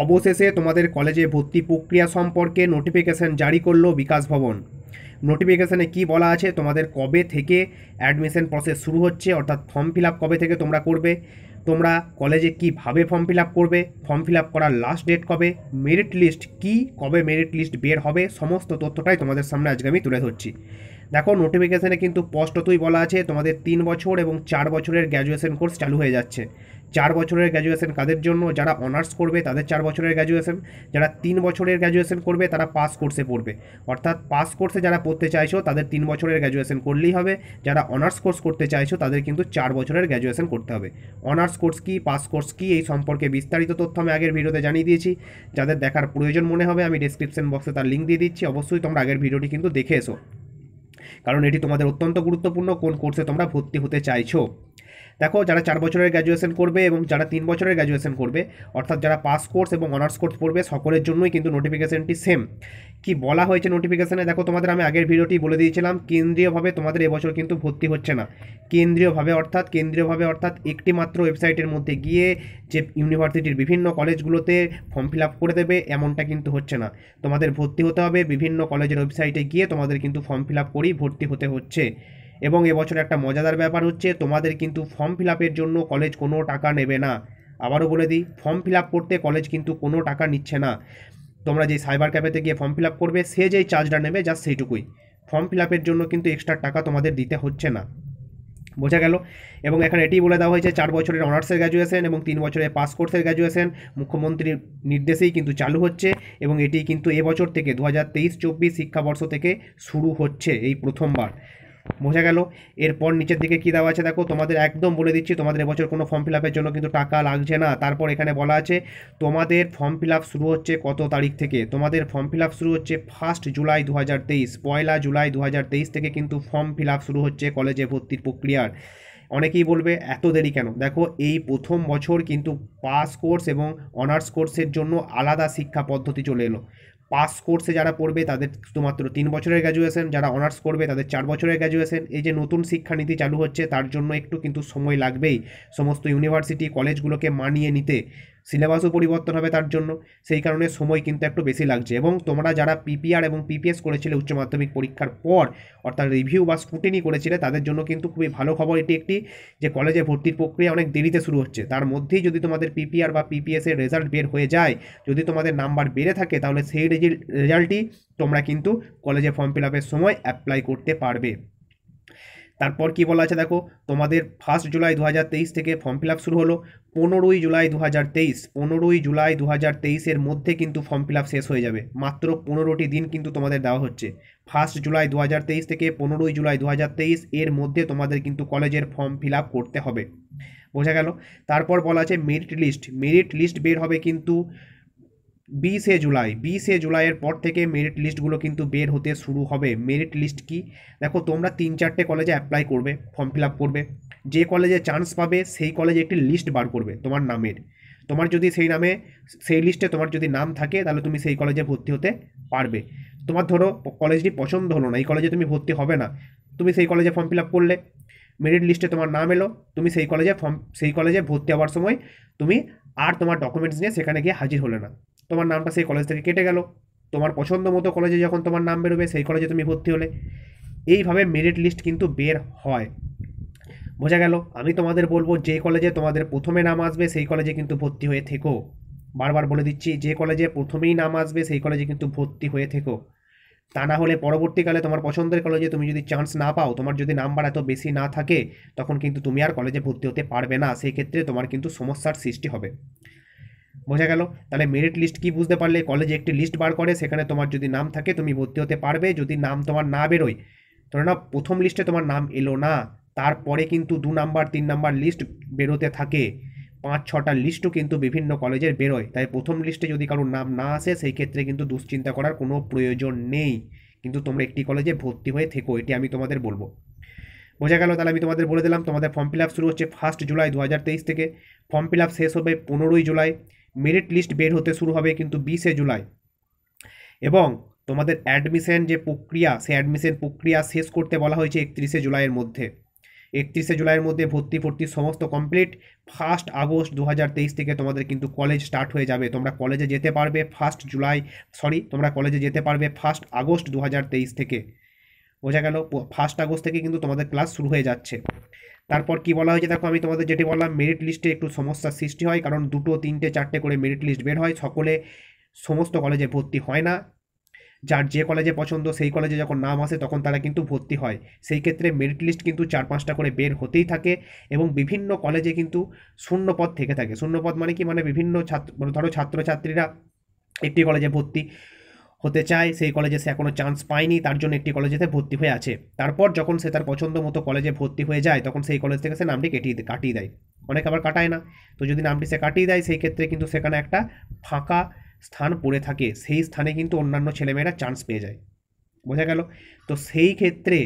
অবশেষে তোমাদের কলেজে ভর্তি প্রক্রিয়া সম্পর্কে নোটিফিকেশান জারি করলো বিকাশ ভবন নোটিফিকেশানে কি বলা আছে তোমাদের কবে থেকে অ্যাডমিশন প্রসেস শুরু হচ্ছে অর্থাৎ ফর্ম ফিল কবে থেকে তোমরা করবে তোমরা কলেজে কীভাবে ফর্ম ফিল করবে ফর্ম ফিল করার লাস্ট ডেট কবে মেরিট লিস্ট কি কবে মেরিট লিস্ট বের হবে সমস্ত তথ্যটাই তোমাদের সামনে আজকে আমি তুলে ধরছি দেখো নোটিফিকেশানে কিন্তু স্পষ্টতই বলা আছে তোমাদের তিন বছর এবং চার বছরের গ্র্যাজুয়েশন কোর্স চালু হয়ে যাচ্ছে চার বছরের গ্র্যাজুয়েশন কাদের জন্য যারা অনার্স করবে তাদের চার বছরের গ্র্যাজুয়েশন যারা তিন বছরের গ্র্যাজুয়েশন করবে তারা পাস কোর্সে পড়বে অর্থাৎ পাস কোর্সে যারা পড়তে চাইছো তাদের তিন বছরের গ্র্যাজুয়েশন করলেই হবে যারা অনার্স কোর্স করতে চাইছো তাদের কিন্তু চার বছরের গ্র্যাজুয়েশন করতে হবে অনার্স কোর্স কী পাস কোর্স কী এই সম্পর্কে বিস্তারিত তথ্য আমি আগের ভিডিওতে জানিয়ে দিয়েছি যাদের দেখার প্রয়োজন মনে হবে আমি ডিসক্রিপশন বক্সে তার লিঙ্ক দিয়ে দিচ্ছি অবশ্যই তোমরা আগের ভিডিওটি কিন্তু দেখে এসো কারণ এটি তোমাদের অত্যন্ত গুরুত্বপূর্ণ কোন কোর্সে তোমরা ভর্তি হতে চাইছো দেখো যারা চার বছরের গ্র্যাজুয়েশন করবে এবং যারা তিন বছরের গ্র্যাজুয়েশন করবে অর্থাৎ যারা পাস কোর্স এবং অনার্স কোর্স পড়বে সকলের জন্যই কিন্তু নোটিফিকেশনটি সেম কি বলা হয়েছে নোটিফিকেশানে দেখো তোমাদের আমি আগের ভিডিওটি বলে দিয়েছিলাম কেন্দ্রীয়ভাবে তোমাদের এবছর কিন্তু ভর্তি হচ্ছে না কেন্দ্রীয়ভাবে অর্থাৎ কেন্দ্রীয়ভাবে অর্থাৎ একটি মাত্র ওয়েবসাইটের মধ্যে গিয়ে যে ইউনিভার্সিটির বিভিন্ন কলেজগুলোতে ফর্ম ফিল আপ করে দেবে এমনটা কিন্তু হচ্ছে না তোমাদের ভর্তি হতে হবে বিভিন্ন কলেজের ওয়েবসাইটে গিয়ে তোমাদের কিন্তু ফর্ম ফিল আপ করেই ভর্তি হতে হচ্ছে এবং এবছর একটা মজাদার ব্যাপার হচ্ছে তোমাদের কিন্তু ফর্ম ফিল জন্য কলেজ কোনো টাকা নেবে না আবারও বলে দিই ফর্ম ফিল করতে কলেজ কিন্তু কোনো টাকা নিচ্ছে না তোমরা যে সাইবার ক্যাফেতে গিয়ে ফর্ম ফিল করবে সে যেই চার্জটা নেবে জাস্ট সেইটুকুই ফর্ম ফিল জন্য কিন্তু এক্সট্রা টাকা তোমাদের দিতে হচ্ছে না বোঝা গেল এবং এখানে এটি বলে দেওয়া হয়েছে চার বছরের অনার্সের গ্র্যাজুয়েশন এবং তিন বছরের পাস কোর্সের গ্র্যাজুয়েশন মুখ্যমন্ত্রীর নির্দেশেই কিন্তু চালু হচ্ছে এবং এটি কিন্তু এবছর থেকে দু হাজার তেইশ চব্বিশ শিক্ষাবর্ষ থেকে শুরু হচ্ছে এই প্রথমবার বোঝা গেল এরপর নিচের দিকে কী দেওয়া আছে দেখো তোমাদের একদম বলে দিচ্ছি তোমাদের এবছর কোনো ফর্ম ফিল আপের জন্য কিন্তু টাকা লাগছে না তারপর এখানে বলা আছে তোমাদের ফর্ম ফিল আপ শুরু হচ্ছে কত তারিখ থেকে তোমাদের ফর্ম ফিল আপ শুরু হচ্ছে ফার্স্ট জুলাই দু হাজার তেইশ পয়লা জুলাই দু হাজার তেইশ থেকে কিন্তু ফর্ম ফিল আপ শুরু হচ্ছে কলেজে ভর্তির প্রক্রিয়ার অনেকেই বলবে এত দেরি কেন দেখো এই প্রথম বছর কিন্তু পাস কোর্স এবং অনার্স কোর্সের জন্য আলাদা শিক্ষা পদ্ধতি চলে এলো পাস কোর্সে যারা পড়বে তাদের শুধুমাত্র তিন বছরের গ্র্যাজুয়েশন যারা অনার্স করবে তাদের চার বছরের গ্র্যাজুয়েশন এই যে নতুন শিক্ষানীতি চালু হচ্ছে তার জন্য একটু কিন্তু সময় লাগবেই সমস্ত ইউনিভার্সিটি কলেজগুলোকে মানিয়ে নিতে সিলেবাসও পরিবর্তন হবে তার জন্য সেই কারণে সময় কিন্তু একটু বেশি লাগছে এবং তোমরা যারা পিপিআর এবং পিপিএস করেছিলে উচ্চ মাধ্যমিক পরীক্ষার পর অর্থাৎ রিভিউ বা স্কুটিনি করেছিলে তাদের জন্য কিন্তু খুবই ভালো খবর এটি একটি যে কলেজে ভর্তির প্রক্রিয়া অনেক দেরিতে শুরু হচ্ছে তার মধ্যেই যদি তোমাদের পিপিআর বা পিপিএসের রেজাল্ট বের হয়ে যায় যদি তোমাদের নাম্বার বেড়ে থাকে তাহলে সেই রেজাল্টটি তোমরা কিন্তু কলেজে ফর্ম ফিল আপের সময় অ্যাপ্লাই করতে পারবে তারপর কি বলা আছে দেখো তোমাদের ফার্স্ট জুলাই দু থেকে ফর্ম ফিল শুরু হলো পনেরোই জুলাই দু হাজার তেইশ পনেরোই জুলাই দু হাজার তেইশের মধ্যে কিন্তু ফর্ম ফিল শেষ হয়ে যাবে মাত্র পনেরোটি দিন কিন্তু তোমাদের দেওয়া হচ্ছে ফার্স্ট জুলাই দু হাজার তেইশ থেকে পনেরোই জুলাই দু হাজার তেইশ এর মধ্যে তোমাদের কিন্তু কলেজের ফর্ম ফিল করতে হবে বোঝা গেল তারপর বলা আছে মেরিট লিস্ট মেরিট লিস্ট বের হবে কিন্তু বিশে জুলাই বিশে জুলাইয়ের পর থেকে মেরিট লিস্টগুলো কিন্তু বের হতে শুরু হবে মেরিট লিস্ট কি দেখো তোমরা তিন চারটে কলেজে অ্যাপ্লাই করবে ফর্ম ফিল আপ করবে যে কলেজে চান্স পাবে সেই কলেজে একটি লিস্ট বার করবে তোমার নামের তোমার যদি সেই নামে সেই লিস্টে তোমার যদি নাম থাকে তাহলে তুমি সেই কলেজে ভর্তি হতে পারবে তোমার ধরো কলেজটি পছন্দ হলো না এই কলেজে তুমি ভর্তি হবে না তুমি সেই কলেজে ফর্ম ফিল আপ করলে মেরিট লিস্টে তোমার নাম এলো তুমি সেই কলেজে ফর্ম সেই কলেজে ভর্তি হওয়ার সময় তুমি আর তোমার ডকুমেন্টস নিয়ে সেখানে গিয়ে হাজির হলে না তোমার নামটা সেই কলেজ থেকে কেটে গেল তোমার পছন্দ মতো কলেজে যখন তোমার নাম বেরোবে সেই কলেজে তুমি ভর্তি হলে এইভাবে মেরিট লিস্ট কিন্তু বের হয় বোঝা গেল আমি তোমাদের বলবো যে কলেজে তোমাদের প্রথমে নাম আসবে সেই কলেজে কিন্তু ভর্তি হয়ে থেকো বারবার বলে দিচ্ছি যে কলেজে প্রথমেই নাম আসবে সেই কলেজে কিন্তু ভর্তি হয়ে থেকো তা না হলে পরবর্তীকালে তোমার পছন্দের কলেজে তুমি যদি চান্স না পাও তোমার যদি নাম্বার এত বেশি না থাকে তখন কিন্তু তুমি আর কলেজে ভর্তি হতে পারবে না সেই ক্ষেত্রে তোমার কিন্তু সমস্যার সৃষ্টি হবে বোঝা গেল তাহলে মেরিট লিস্ট কি বুঝতে পারলে কলেজে একটি লিস্ট বার করে সেখানে তোমার যদি নাম থাকে তুমি ভর্তি হতে পারবে যদি নাম তোমার না বেরোয় ধরে না প্রথম লিস্টে তোমার নাম এলো না তারপরে কিন্তু দু নাম্বার তিন নাম্বার লিস্ট বেরোতে থাকে পাঁচ ছটা লিস্টও কিন্তু বিভিন্ন কলেজের বেরোয় তাই প্রথম লিস্টে যদি কারোর নাম না আসে সেই ক্ষেত্রে কিন্তু দুশ্চিন্তা করার কোনো প্রয়োজন নেই কিন্তু তোমরা একটি কলেজে ভর্তি হয়ে থেকো এটি আমি তোমাদের বলবো বোঝা গেল তাহলে আমি তোমাদের বলে দিলাম তোমাদের ফর্ম ফিল আপ শুরু হচ্ছে ফার্স্ট জুলাই দু থেকে ফর্ম ফিল আপ শেষ হবে পনেরোই জুলাই মেরিট লিস্ট বের হতে শুরু হবে কিন্তু বিশে জুলাই এবং তোমাদের অ্যাডমিশন যে প্রক্রিয়া সে অ্যাডমিশন প্রক্রিয়া শেষ করতে বলা হয়েছে একত্রিশে জুলাইয়ের মধ্যে একত্রিশে জুলাইয়ের মধ্যে ভর্তি ফর্তি সমস্ত কমপ্লিট ফার্স্ট আগস্ট দু থেকে তোমাদের কিন্তু কলেজ স্টার্ট হয়ে যাবে তোমরা কলেজে যেতে পারবে ফার্স্ট জুলাই সরি তোমরা কলেজে যেতে পারবে ফার্স্ট আগস্ট দু থেকে বোঝা গেল ফার্স্ট আগস্ট থেকে কিন্তু তোমাদের ক্লাস শুরু হয়ে যাচ্ছে তারপর কি বলা হয়েছে দেখো আমি তোমাদের যেটি বললাম মেরিট লিস্টে একটু সমস্যার সৃষ্টি হয় কারণ দুটো তিনটে চারটে করে মেরিট লিস্ট বের হয় সকলে সমস্ত কলেজে ভর্তি হয় না যার যে কলেজে পছন্দ সেই কলেজে যখন নাম আসে তখন তারা কিন্তু ভর্তি হয় সেই ক্ষেত্রে মেরিট লিস্ট কিন্তু চার পাঁচটা করে বের হতেই থাকে এবং বিভিন্ন কলেজে কিন্তু শূন্যপদ থেকে থাকে শূন্যপদ মানে কি মানে বিভিন্ন ছাত্র ধরো ছাত্রছাত্রীরা একটি কলেজে ভর্তি হতে চায় সেই কলেজে সে এখনও চান্স পায়নি তার জন্য একটি কলেজেতে ভর্তি হয়ে আছে তারপর যখন সে তার পছন্দ মতো কলেজে ভর্তি হয়ে যায় তখন সেই কলেজ থেকে সে নামটি কেটিয়ে কাটিয়ে দেয় অনেক আবার কাটায় না তো যদি নামটি সে কাটিয়ে দেয় সেই ক্ষেত্রে কিন্তু সেখানে একটা ফাঁকা স্থান পড়ে থাকে সেই স্থানে কিন্তু অন্যান্য ছেলেমেয়েরা চান্স পেয়ে যায় বোঝা গেল তো সেই ক্ষেত্রে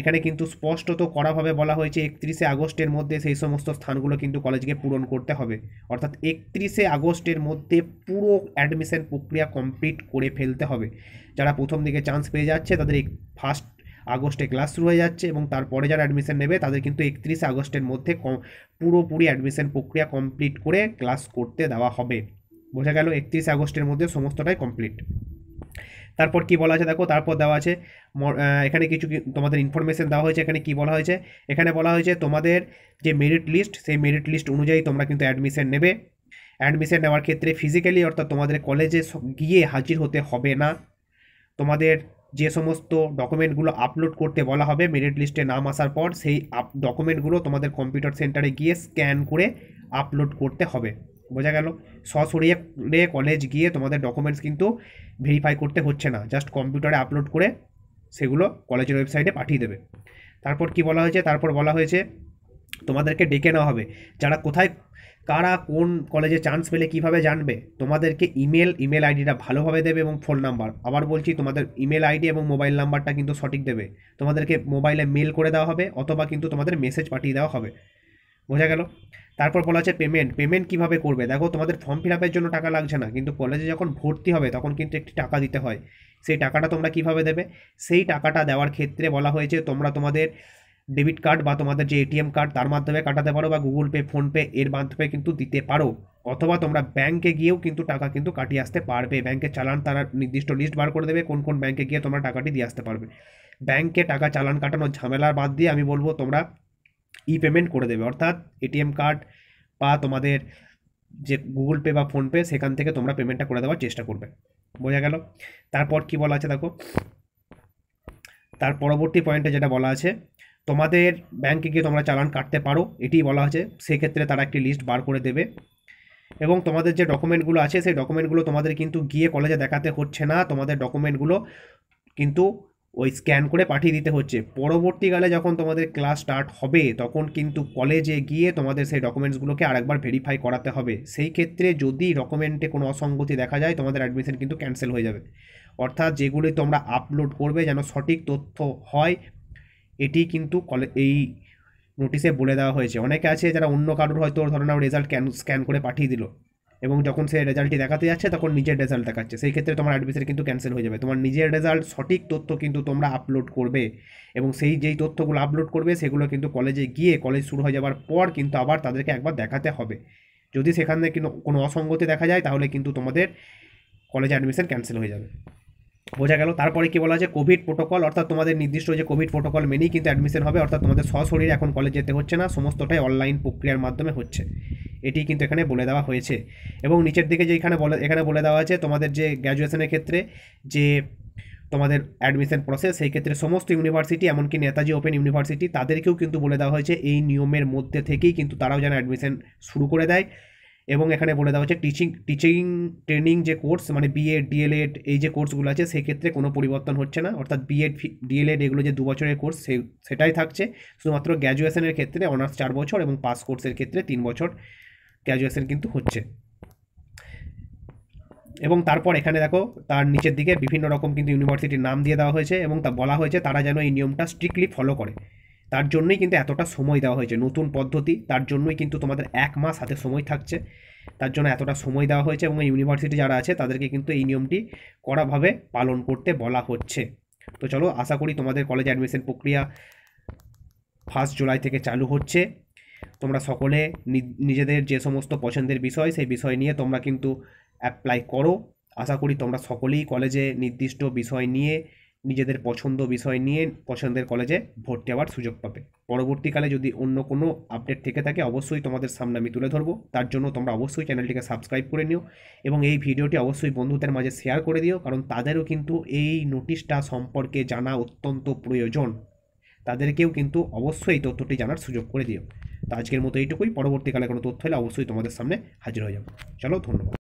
এখানে কিন্তু স্পষ্টত কড়াভাবে বলা হয়েছে একত্রিশে আগস্টের মধ্যে সেই সমস্ত স্থানগুলো কিন্তু কলেজকে পূরণ করতে হবে অর্থাৎ একত্রিশে আগস্টের মধ্যে পুরো অ্যাডমিশন প্রক্রিয়া কমপ্লিট করে ফেলতে হবে যারা প্রথম দিকে চান্স পেয়ে যাচ্ছে তাদের ফার্স্ট আগস্টে ক্লাস শুরু হয়ে যাচ্ছে এবং তারপরে যারা অ্যাডমিশন নেবে তাদের কিন্তু একত্রিশে আগস্টের মধ্যে পুরোপুরি অ্যাডমিশন প্রক্রিয়া কমপ্লিট করে ক্লাস করতে দেওয়া হবে বোঝা গেল একত্রিশে আগস্টের মধ্যে সমস্তটাই কমপ্লিট তারপর কি বলা আছে দেখো তারপর দেওয়া আছে এখানে কিছু তোমাদের ইনফরমেশন দেওয়া হয়েছে এখানে কি বলা হয়েছে এখানে বলা হয়েছে তোমাদের যে মেরিট লিস্ট সেই মেরিট লিস্ট অনুযায়ী তোমরা কিন্তু অ্যাডমিশন নেবে অ্যাডমিশন নেওয়ার ক্ষেত্রে ফিজিক্যালি অর্থাৎ তোমাদের কলেজে গিয়ে হাজির হতে হবে না তোমাদের যে সমস্ত ডকুমেন্টগুলো আপলোড করতে বলা হবে মেরিট লিস্টে নাম আসার পর সেই আপ ডকুমেন্টগুলো তোমাদের কম্পিউটার সেন্টারে গিয়ে স্ক্যান করে আপলোড করতে হবে বোঝা গেল রে কলেজ গিয়ে তোমাদের ডকুমেন্টস কিন্তু ভেরিফাই করতে হচ্ছে না জাস্ট কম্পিউটারে আপলোড করে সেগুলো কলেজের ওয়েবসাইটে পাঠিয়ে দেবে তারপর কি বলা হয়েছে তারপর বলা হয়েছে তোমাদেরকে ডেকে নেওয়া হবে যারা কোথায় কারা কোন কলেজে চান্স পেলে কিভাবে জানবে তোমাদেরকে ইমেল ইমেল আইডিটা ভালোভাবে দেবে এবং ফোন নাম্বার আবার বলছি তোমাদের ইমেল আইডি এবং মোবাইল নাম্বারটা কিন্তু সঠিক দেবে তোমাদেরকে মোবাইলে মেল করে দেওয়া হবে অথবা কিন্তু তোমাদের মেসেজ পাঠিয়ে দেওয়া হবে বোঝা গেল তারপর বলা হচ্ছে পেমেন্ট পেমেন্ট কীভাবে করবে দেখো তোমাদের ফর্ম ফিল আপের জন্য টাকা লাগছে না কিন্তু কলেজে যখন ভর্তি হবে তখন কিন্তু একটি টাকা দিতে হয় সেই টাকাটা তোমরা কিভাবে দেবে সেই টাকাটা দেওয়ার ক্ষেত্রে বলা হয়েছে তোমরা তোমাদের ডেবিট কার্ড বা তোমাদের যে এটিএম কার্ড তার মাধ্যমে কাটাতে পারো বা গুগল পে ফোনপে এর মাধ্যমে কিন্তু দিতে পারো অথবা তোমরা ব্যাংকে গিয়েও কিন্তু টাকা কিন্তু কাটিয়ে আসতে পারবে ব্যাংকে চালান তারা নির্দিষ্ট লিস্ট বার করে দেবে কোন কোন ব্যাংকে গিয়ে তোমরা টাকাটি দিয়ে আসতে পারবে ব্যাংকে টাকা চালান কাটানোর ঝামেলা বাদ দিয়ে আমি বলবো তোমরা ই পেমেন্ট করে দেবে অর্থাৎ এটিএম কার্ড বা তোমাদের যে গুগল পে বা ফোনপে সেখান থেকে তোমরা পেমেন্টটা করে দেওয়ার চেষ্টা করবে বোঝা গেল তারপর কি বলা আছে দেখো তার পরবর্তী পয়েন্টে যেটা বলা আছে তোমাদের ব্যাঙ্কে গিয়ে তোমরা চালান কাটতে পারো এটি বলা আছে সেক্ষেত্রে তারা একটি লিস্ট বার করে দেবে এবং তোমাদের যে ডকুমেন্টগুলো আছে সেই ডকুমেন্টগুলো তোমাদের কিন্তু গিয়ে কলেজে দেখাতে হচ্ছে না তোমাদের ডকুমেন্টগুলো কিন্তু ওই স্ক্যান করে পাঠিয়ে দিতে হচ্ছে পরবর্তীকালে যখন তোমাদের ক্লাস স্টার্ট হবে তখন কিন্তু কলেজে গিয়ে তোমাদের সেই ডকুমেন্টসগুলোকে আরেকবার ভেরিফাই করাতে হবে সেই ক্ষেত্রে যদি ডকুমেন্টে কোনো অসঙ্গতি দেখা যায় তোমাদের অ্যাডমিশন কিন্তু ক্যান্সেল হয়ে যাবে অর্থাৎ যেগুলি তোমরা আপলোড করবে যেন সঠিক তথ্য হয় এটি কিন্তু কলে এই নোটিশে বলে দেওয়া হয়েছে অনেকে আছে যারা অন্য কারোর হয়তো ধরো নাও রেজাল্ট ক্যান স্ক্যান করে পাঠিয়ে দিল এবং যখন সে রেজাল্টটি দেখাতে যাচ্ছে তখন নিজের রেজাল্ট দেখাচ্ছে সেই ক্ষেত্রে তোমার অ্যাডমিশন কিন্তু ক্যান্সেল হয়ে যাবে তোমার নিজের রেজাল্ট সঠিক তথ্য কিন্তু তোমরা আপলোড করবে এবং সেই যেই তথ্যগুলো আপলোড করবে সেগুলো কিন্তু কলেজে গিয়ে কলেজ শুরু হয়ে যাওয়ার পর কিন্তু আবার তাদেরকে একবার দেখাতে হবে যদি সেখানে কিন্তু কোনো অসঙ্গতি দেখা যায় তাহলে কিন্তু তোমাদের কলেজে অ্যাডমিশন ক্যান্সেল হয়ে যাবে বোঝা গেল তারপরে কি বলা যে কোভিড প্রোটোকল অর্থাৎ তোমাদের নির্দিষ্ট যে কোভিড প্রোটোকল মেনেই কিন্তু অ্যাডমিশন হবে অর্থাৎ তোমাদের সশরীরে এখন কলেজ যেতে হচ্ছে না সমস্তটাই অনলাইন প্রক্রিয়ার মাধ্যমে হচ্ছে এটি কিন্তু এখানে বলে দেওয়া হয়েছে এবং নিচের দিকে যে এখানে বলে এখানে বলে দেওয়া আছে তোমাদের যে গ্র্যাজুয়েশনের ক্ষেত্রে যে তোমাদের অ্যাডমিশন প্রসেস সেই ক্ষেত্রে সমস্ত ইউনিভার্সিটি এমনকি নেতাজি ওপেন ইউনিভার্সিটি তাদেরকেও কিন্তু বলে দেওয়া হয়েছে এই নিয়মের মধ্যে থেকেই কিন্তু তারাও যেন অ্যাডমিশন শুরু করে দেয় এবং এখানে বলে দেওয়া হচ্ছে টিচিং টিচিং ট্রেনিং যে কোর্স মানে বিএড ডিএলএড এই যে কোর্সগুলো আছে সেক্ষেত্রে কোনো পরিবর্তন হচ্ছে না অর্থাৎ বিএড ডিএলএড এগুলো যে দু বছরের কোর্স সে সেটাই থাকছে শুধুমাত্র গ্র্যাজুয়েশনের ক্ষেত্রে অনার্স চার বছর এবং পাস কোর্সের ক্ষেত্রে তিন বছর গ্র্যাজুয়েশন কিন্তু হচ্ছে এবং তারপর এখানে দেখো তার নিচের দিকে বিভিন্ন রকম কিন্তু ইউনিভার্সিটির নাম দিয়ে দেওয়া হয়েছে এবং তা বলা হয়েছে তারা যেন এই নিয়মটা স্ট্রিক্টলি ফলো করে তার জন্যই কিন্তু এতটা সময় দেওয়া হয়েছে নতুন পদ্ধতি তার জন্যই কিন্তু তোমাদের এক মাস হাতে সময় থাকছে তার জন্য এতটা সময় দেওয়া হয়েছে এবং ইউনিভার্সিটি যারা আছে তাদেরকে কিন্তু এই নিয়মটি কড়াভাবে পালন করতে বলা হচ্ছে তো চলো আশা করি তোমাদের কলেজ অ্যাডমিশন প্রক্রিয়া ফার্স্ট জুলাই থেকে চালু হচ্ছে তোমরা সকলে নিজেদের যে সমস্ত পছন্দের বিষয় সেই বিষয় নিয়ে তোমরা কিন্তু অ্যাপ্লাই করো আশা করি তোমরা সকলেই কলেজে নির্দিষ্ট বিষয় নিয়ে নিজেদের পছন্দ বিষয় নিয়ে পছন্দের কলেজে ভর্তি হওয়ার সুযোগ পাবে পরবর্তীকালে যদি অন্য কোনো আপডেট থেকে থাকে অবশ্যই তোমাদের সামনে আমি তুলে ধরবো তার জন্য তোমরা অবশ্যই চ্যানেলটিকে সাবস্ক্রাইব করে নিও এবং এই ভিডিওটি অবশ্যই বন্ধুদের মাঝে শেয়ার করে দিও কারণ তাদেরও কিন্তু এই নোটিশটা সম্পর্কে জানা অত্যন্ত প্রয়োজন তাদেরকেও কিন্তু অবশ্যই তথ্যটি জানার সুযোগ করে দিও তো আজকের মতো এইটুকুই পরবর্তীকালে কোনো তথ্য হলে অবশ্যই তোমাদের সামনে হাজির হয়ে যাবো চলো ধন্যবাদ